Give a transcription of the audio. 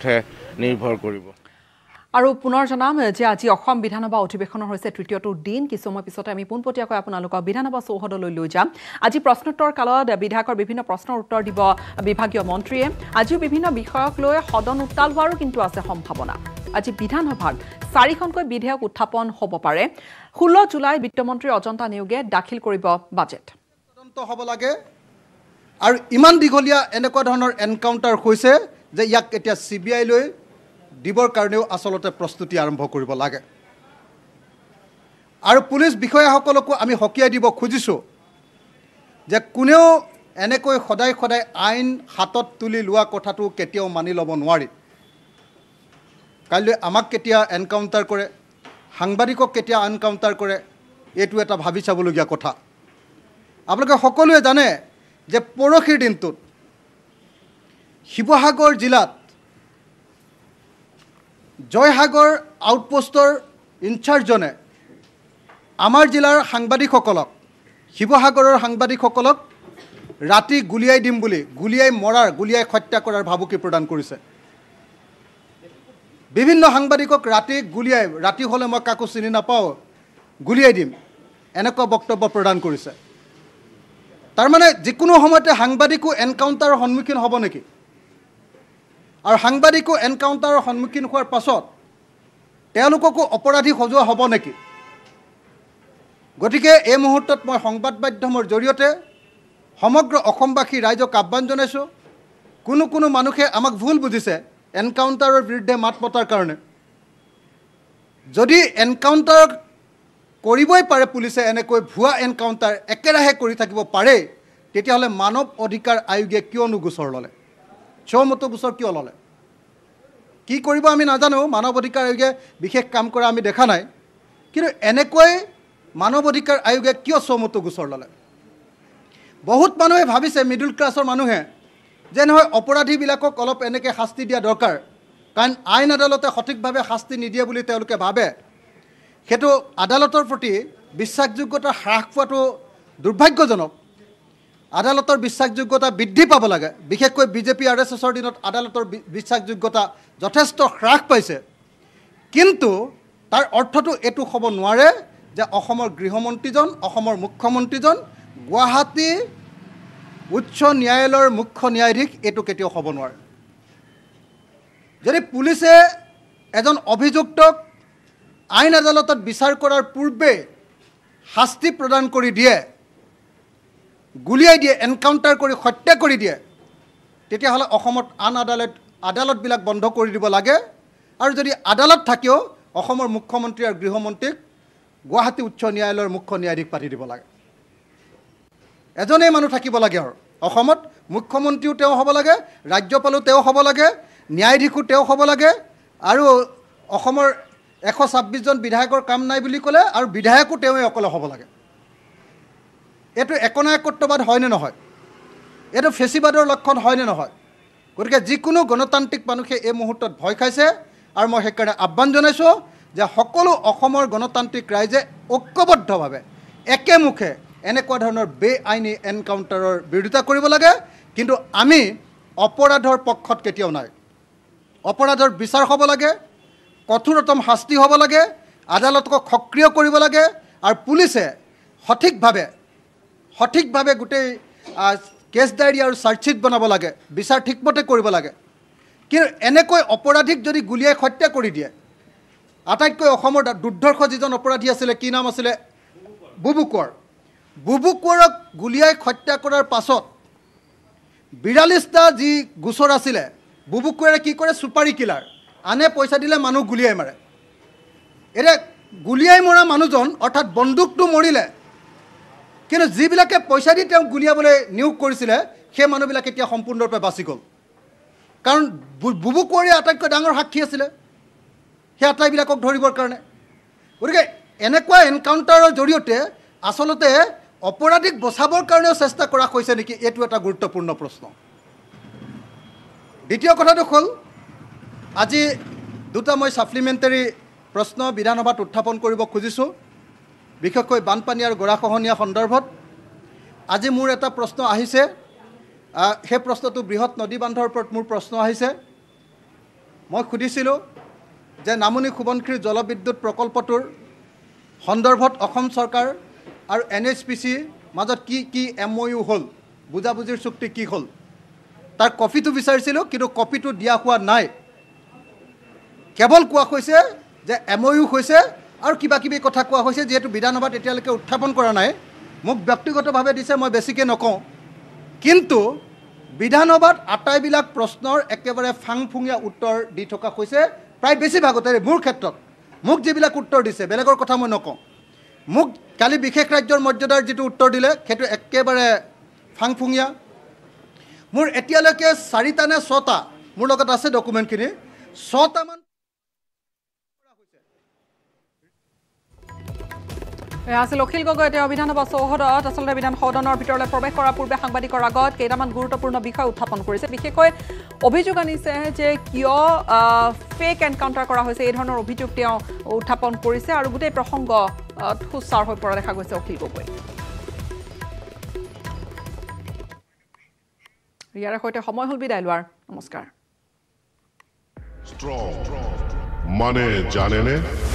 ওপৰতহে নিৰ্ভৰ কৰিব আৰু পুনৰ জনাম যে আজি অসম বিধানসভা অধিৱেশনৰ হৈছে তৃতীয়টো দিন কিছুসময় পিছতে আমি পোনপটীয়াকৈ আপোনালোকক বিধানসভা চৌহদলৈ লৈ যাম আজি প্ৰশ্নোত্তৰ কালত বিধায়কৰ বিভিন্ন প্ৰশ্নৰ উত্তৰ দিব বিভাগীয় মন্ত্ৰীয়ে আজিও বিভিন্ন বিষয়ক লৈ সদন উত্তাল হোৱাৰো কিন্তু আছে সম্ভাৱনা আজি বিধানসভাত চাৰিখনকৈ বিধেয়ক উত্থাপন হ'ব পাৰে ষোল্ল জুলাই বিত্তমন্ত্ৰী অজন্তা নেওগে দাখিল কৰিব বাজেট হ'ব লাগে আৰু ইমান দীঘলীয়া এনেকুৱা ধৰণৰ এনকাউণ্টাৰ হৈছে যে ইয়াক এতিয়া চি বি আইলৈ দিবৰ কাৰণেও আচলতে প্ৰস্তুতি আৰম্ভ কৰিব লাগে আৰু পুলিচ বিষয়াসকলকো আমি সকীয়াই দিব খুজিছোঁ যে কোনেও এনেকৈ সদায় সদায় আইন হাতত তুলি লোৱা কথাটো কেতিয়াও মানি ল'ব নোৱাৰি কাইলৈ আমাক কেতিয়া এনকাউণ্টাৰ কৰে সাংবাদিকক কেতিয়া এনকাউণ্টাৰ কৰে এইটো এটা ভাবি চাবলগীয়া কথা আপোনালোকে সকলোৱে জানে যে পৰহিৰ দিনটোত শিৱসাগৰ জিলাত জয়সাগৰ আউটপোষ্টৰ ইনচাৰ্জনে আমাৰ জিলাৰ সাংবাদিকসকলক শিৱসাগৰৰ সাংবাদিকসকলক ৰাতি গুলীয়াই দিম বুলি গুলীয়াই মৰাৰ গুলীয়াই হত্যা কৰাৰ ভাবুকি প্ৰদান কৰিছে বিভিন্ন সাংবাদিকক ৰাতি গুলীয়াই ৰাতি হ'লে মই কাকো চিনি নাপাওঁ গুলীয়াই দিম এনেকুৱা বক্তব্য প্ৰদান কৰিছে তাৰমানে যিকোনো সময়তে সাংবাদিকো এনকাউণ্টাৰৰ সন্মুখীন হ'ব নেকি আৰু সাংবাদিকো এনকাউণ্টাৰৰ সন্মুখীন হোৱাৰ পাছত তেওঁলোককো অপৰাধী সজোৱা হ'ব নেকি গতিকে এই মুহূৰ্তত মই সংবাদ মাধ্যমৰ জৰিয়তে সমগ্ৰ অসমবাসী ৰাইজক আহ্বান জনাইছোঁ কোনো কোনো মানুহে আমাক ভুল বুজিছে এনকাউণ্টাৰৰ বিৰুদ্ধে মাত মতাৰ কাৰণে যদি এনকাউণ্টাৰ কৰিবই পাৰে পুলিচে এনেকৈ ভুৱা এনকাউণ্টাৰ একেৰাহে কৰি থাকিব পাৰে তেতিয়াহ'লে মানৱ অধিকাৰ আয়োগে কিয়নো গোচৰ ল'লে স্বমত গোচৰ কিয় ল'লে কি কৰিব আমি নাজানো মানৱ অধিকাৰ আয়োগে বিশেষ কাম কৰা আমি দেখা নাই কিন্তু এনেকৈ মানৱ অধিকাৰ আয়োগে কিয় স্বমত গোচৰ ল'লে বহুত মানুহে ভাবিছে মিডিল ক্লাছৰ মানুহে যে নহয় অপৰাধীবিলাকক অলপ এনেকৈ শাস্তি দিয়া দৰকাৰ কাৰণ আইন আদালতে সঠিকভাৱে শাস্তি নিদিয়ে বুলি তেওঁলোকে ভাবে সেইটো আদালতৰ প্ৰতি বিশ্বাসযোগ্যতা হ্ৰাস পোৱাটো দুৰ্ভাগ্যজনক আদালতৰ বিশ্বাসযোগ্যতা বৃদ্ধি পাব লাগে বিশেষকৈ বিজেপি আৰ এছ এছৰ দিনত আদালতৰ বিশ্বাসযোগ্যতা যথেষ্ট হ্ৰাস পাইছে কিন্তু তাৰ অৰ্থটো এইটো হ'ব নোৱাৰে যে অসমৰ গৃহমন্ত্ৰীজন অসমৰ মুখ্যমন্ত্ৰীজন গুৱাহাটী উচ্চ ন্যায়ালয়ৰ মুখ্য ন্যায়াধীশ এইটো কেতিয়াও হ'ব নোৱাৰে যদি পুলিচে এজন অভিযুক্তক আইন আদালতত বিচাৰ কৰাৰ পূৰ্বে শাস্তি প্ৰদান কৰি দিয়ে গুলিয়াই দিয়ে এনকাউণ্টাৰ কৰি হত্যা কৰি দিয়ে তেতিয়াহ'লে অসমত আন আদালত আদালতবিলাক বন্ধ কৰি দিব লাগে আৰু যদি আদালত থাকেও অসমৰ মুখ্যমন্ত্ৰী আৰু গৃহমন্ত্ৰীক গুৱাহাটী উচ্চ ন্যায়ালয়ৰ মুখ্য ন্যায়াধীশ পাতি দিব লাগে এজনেই মানুহ থাকিব লাগে আৰু অসমত মুখ্যমন্ত্ৰীও তেওঁ হ'ব লাগে ৰাজ্যপালো তেওঁ হ'ব লাগে ন্যায়াধীশো তেওঁ হ'ব লাগে আৰু অসমৰ এশ ছাব্বিছজন বিধায়কৰ কাম নাই বুলি ক'লে আৰু বিধায়কো তেওঁৱে অকলে হ'ব লাগে এইটো একনায়কত্ববাদ হয় নে নহয় এইটো ফেচিবাদৰ লক্ষণ হয় নে নহয় গতিকে যিকোনো গণতান্ত্ৰিক মানুহে এই মুহূৰ্তত ভয় খাইছে আৰু মই সেইকাৰণে আহ্বান জনাইছোঁ যে সকলো অসমৰ গণতান্ত্ৰিক ৰাইজে ঐক্যবদ্ধভাৱে একেমুখে এনেকুৱা ধৰণৰ বেআইনী এনকাউণ্টাৰৰ বিৰোধিতা কৰিব লাগে কিন্তু আমি অপৰাধৰ পক্ষত কেতিয়াও নাই অপৰাধৰ বিচাৰ হ'ব লাগে কঠোৰতম শাস্তি হ'ব লাগে আদালতক সক্ৰিয় কৰিব লাগে আৰু পুলিচে সঠিকভাৱে সঠিকভাৱে গোটেই কেছ ডায়েৰী আৰু চাৰ্জশ্বীট বনাব লাগে বিচাৰ ঠিকমতে কৰিব লাগে কিন্তু এনেকৈ অপৰাধীক যদি গুলীয়াই হত্যা কৰি দিয়ে আটাইতকৈ অসমৰ দুৰ্ধৰ্ষ যিজন অপৰাধী আছিলে কি নাম আছিলে বুবু কোঁৱৰ বুবু কোঁৱৰক গুলীয়াই হত্যা কৰাৰ পাছত বিৰাল্লিছটা যি গোচৰ আছিলে বুবু কোঁৱৰে কি কৰে চুপাৰী কিলাৰ আনে পইচা দিলে মানুহ গুলীয়াই মাৰে এতিয়া গুলীয়াই মৰা মানুহজন অৰ্থাৎ বন্দুকটো মৰিলে কিন্তু যিবিলাকে পইচা দি তেওঁক গুলিয়াবলৈ নিয়োগ কৰিছিলে সেই মানুহবিলাক এতিয়া সম্পূৰ্ণৰূপে বাচি গ'ল কাৰণ বুবু কুঁৱৰী আটাইতকৈ ডাঙৰ সাক্ষী আছিলে সেই আটাইবিলাকক ধৰিবৰ কাৰণে গতিকে এনেকুৱা এনকাউণ্টাৰৰ জৰিয়তে আচলতে অপৰাধীক বচাবৰ কাৰণেও চেষ্টা কৰা হৈছে নেকি এইটো এটা গুৰুত্বপূৰ্ণ প্ৰশ্ন দ্বিতীয় কথাটো হ'ল আজি দুটা মই ছাপ্লিমেণ্টেৰী প্ৰশ্ন বিধানসভাত উত্থাপন কৰিব খুজিছোঁ বিশেষকৈ বানপানী আৰু গৰাখহনীয়া সন্দৰ্ভত আজি মোৰ এটা প্ৰশ্ন আহিছে সেই প্ৰশ্নটো বৃহৎ নদী বান্ধৰ ওপৰত মোৰ প্ৰশ্ন আহিছে মই সুধিছিলোঁ যে নামনি সোৱণশ্ৰীৰ জলবিদ্যুৎ প্ৰকল্পটোৰ সন্দৰ্ভত অসম চৰকাৰ আৰু এন এইচ পি চিৰ মাজত কি কি এম অ' ইউ হ'ল বুজাবুজিৰ চুক্তি কি হ'ল তাৰ কপিটো বিচাৰিছিলোঁ কিন্তু কপিটো দিয়া হোৱা নাই কেৱল কোৱা হৈছে যে এম অ' ইউ হৈছে আৰু কিবা কিবি কথা কোৱা হৈছে যিহেতু বিধানসভাত এতিয়ালৈকে উত্থাপন কৰা নাই মোক ব্যক্তিগতভাৱে দিছে মই বেছিকৈ নকওঁ কিন্তু বিধানসভাত আটাইবিলাক প্ৰশ্নৰ একেবাৰে ফাংফুঙীয়া উত্তৰ দি থকা হৈছে প্ৰায় বেছিভাগতে মোৰ ক্ষেত্ৰত মোক যিবিলাক উত্তৰ দিছে বেলেগৰ কথা মই নকওঁ মোক কালি বিশেষ ৰাজ্যৰ মৰ্যাদাৰ যিটো উত্তৰ দিলে সেইটো একেবাৰে ফাংফুঙীয়া মোৰ এতিয়ালৈকে চাৰিটা নে ছটা মোৰ লগত আছে ডকুমেণ্টখিনি ছটামান আছিল অখিল গগৈ তেওঁ বিধানসভা চৌহদত আচলতে বিধান সদনৰ ভিতৰলৈ প্ৰৱেশ কৰাৰ পূৰ্বে সাংবাদিকৰ আগত কেইটামান গুৰুত্বপূৰ্ণ বিষয় উত্থাপন কৰিছে বিশেষকৈ অভিযোগ আনিছে যে কিয় ফেক এনকাউণ্টাৰ কৰা হৈছে এই ধৰণৰ অভিযোগ তেওঁ উত্থাপন কৰিছে আৰু গোটেই প্ৰসংগ সুচাৰ হৈ পৰা দেখা গৈছে অখিল গগৈ ইয়াৰে সৈতে সময় হ'ল বিদায় লোৱাৰ নমস্কাৰ